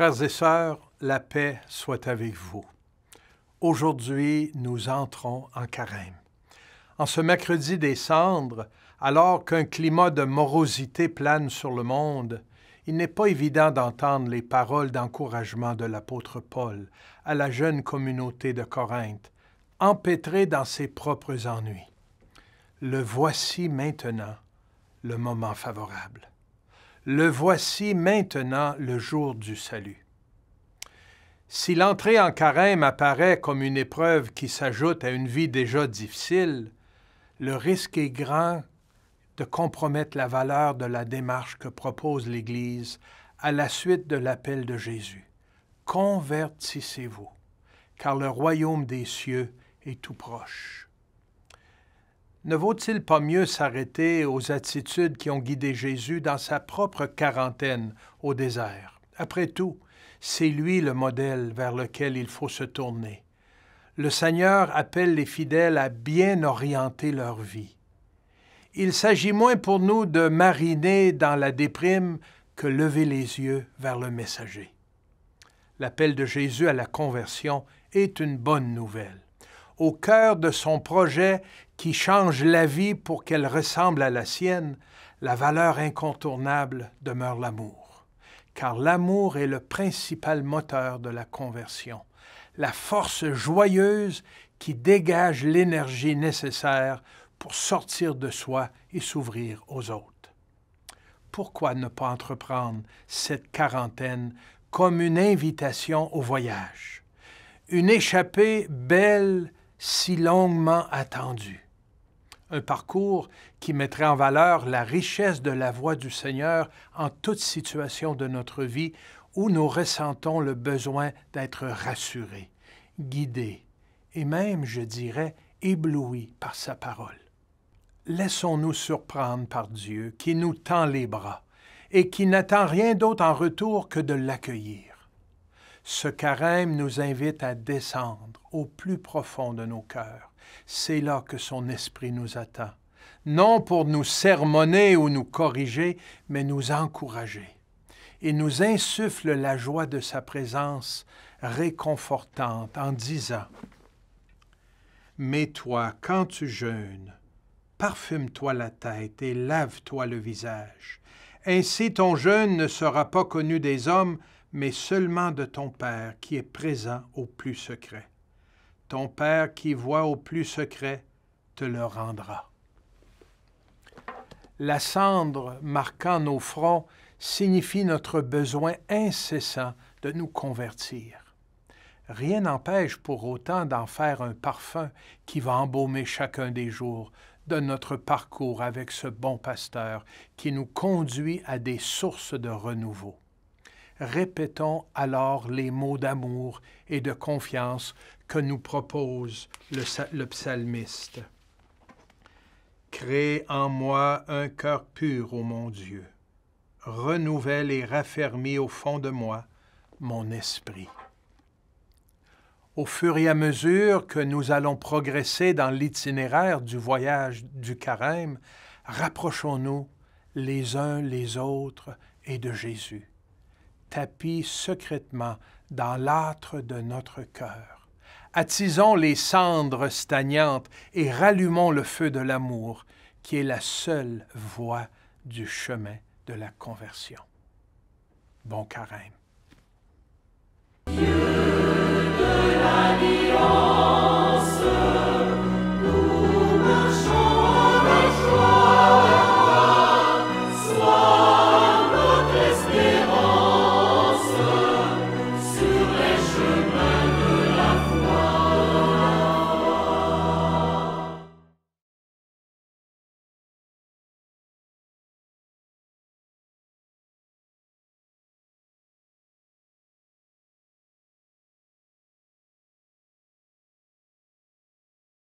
Frères et sœurs, la paix soit avec vous. Aujourd'hui, nous entrons en carême. En ce mercredi des cendres, alors qu'un climat de morosité plane sur le monde, il n'est pas évident d'entendre les paroles d'encouragement de l'apôtre Paul à la jeune communauté de Corinthe, empêtrée dans ses propres ennuis. Le voici maintenant, le moment favorable. Le voici maintenant le jour du salut. Si l'entrée en carême apparaît comme une épreuve qui s'ajoute à une vie déjà difficile, le risque est grand de compromettre la valeur de la démarche que propose l'Église à la suite de l'appel de Jésus. Convertissez-vous, car le royaume des cieux est tout proche. Ne vaut-il pas mieux s'arrêter aux attitudes qui ont guidé Jésus dans sa propre quarantaine au désert? Après tout, c'est lui le modèle vers lequel il faut se tourner. Le Seigneur appelle les fidèles à bien orienter leur vie. Il s'agit moins pour nous de mariner dans la déprime que lever les yeux vers le messager. L'appel de Jésus à la conversion est une bonne nouvelle au cœur de son projet qui change la vie pour qu'elle ressemble à la sienne, la valeur incontournable demeure l'amour, car l'amour est le principal moteur de la conversion, la force joyeuse qui dégage l'énergie nécessaire pour sortir de soi et s'ouvrir aux autres. Pourquoi ne pas entreprendre cette quarantaine comme une invitation au voyage, une échappée belle si longuement attendu. Un parcours qui mettrait en valeur la richesse de la voix du Seigneur en toute situation de notre vie où nous ressentons le besoin d'être rassurés, guidés et même, je dirais, éblouis par sa parole. Laissons-nous surprendre par Dieu qui nous tend les bras et qui n'attend rien d'autre en retour que de l'accueillir. Ce carême nous invite à descendre au plus profond de nos cœurs. C'est là que son esprit nous attend, non pour nous sermonner ou nous corriger, mais nous encourager. Il nous insuffle la joie de sa présence réconfortante en disant Mais toi, quand tu jeûnes, parfume-toi la tête et lave-toi le visage. Ainsi ton jeûne ne sera pas connu des hommes, mais seulement de ton Père qui est présent au plus secret. Ton Père qui voit au plus secret te le rendra. La cendre marquant nos fronts signifie notre besoin incessant de nous convertir. Rien n'empêche pour autant d'en faire un parfum qui va embaumer chacun des jours de notre parcours avec ce bon pasteur qui nous conduit à des sources de renouveau répétons alors les mots d'amour et de confiance que nous propose le, le psalmiste. Crée en moi un cœur pur, ô mon Dieu. Renouvelle et raffermis au fond de moi mon esprit. Au fur et à mesure que nous allons progresser dans l'itinéraire du voyage du carême, rapprochons-nous les uns les autres et de Jésus tapis secrètement dans l'âtre de notre cœur. Attisons les cendres stagnantes et rallumons le feu de l'amour, qui est la seule voie du chemin de la conversion. Bon carême.